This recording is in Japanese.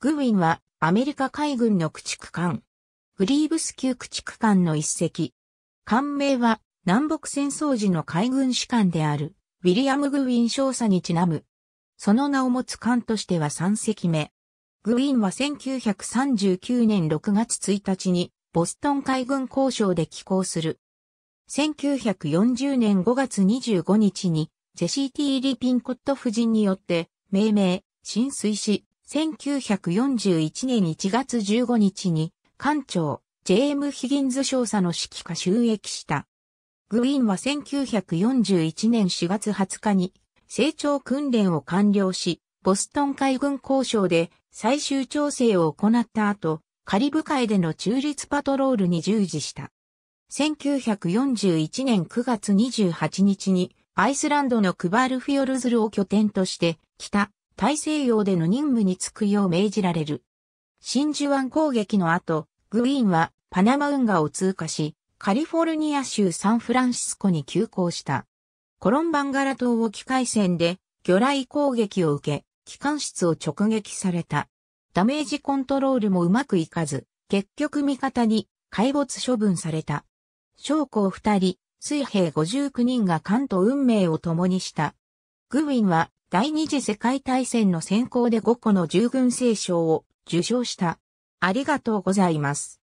グウィンはアメリカ海軍の駆逐艦。グリーブス級駆逐艦の一隻。艦名は南北戦争時の海軍士官であるウィリアム・グウィン少佐にちなむ。その名を持つ艦としては3隻目。グウィンは1939年6月1日にボストン海軍交渉で寄港する。1940年5月25日にジェシー・ティー・リピンコット夫人によって命名、浸水し、1941年1月15日に、艦長、ジェーム・ヒギンズ少佐の指揮下収益した。グイィンは1941年4月20日に、成長訓練を完了し、ボストン海軍交渉で最終調整を行った後、カリブ海での中立パトロールに従事した。1941年9月28日にアイスランドのクバルフィヨルズルを拠点として北大西洋での任務に就くよう命じられる。真珠湾攻撃の後、グウィーンはパナマ運河を通過し、カリフォルニア州サンフランシスコに急行した。コロンバンガラ島沖海戦で魚雷攻撃を受け、機関室を直撃された。ダメージコントロールもうまくいかず、結局味方に海没処分された。将校二人、水兵五十九人が関と運命を共にした。グウィンは第二次世界大戦の先行で5個の従軍聖賞を受賞した。ありがとうございます。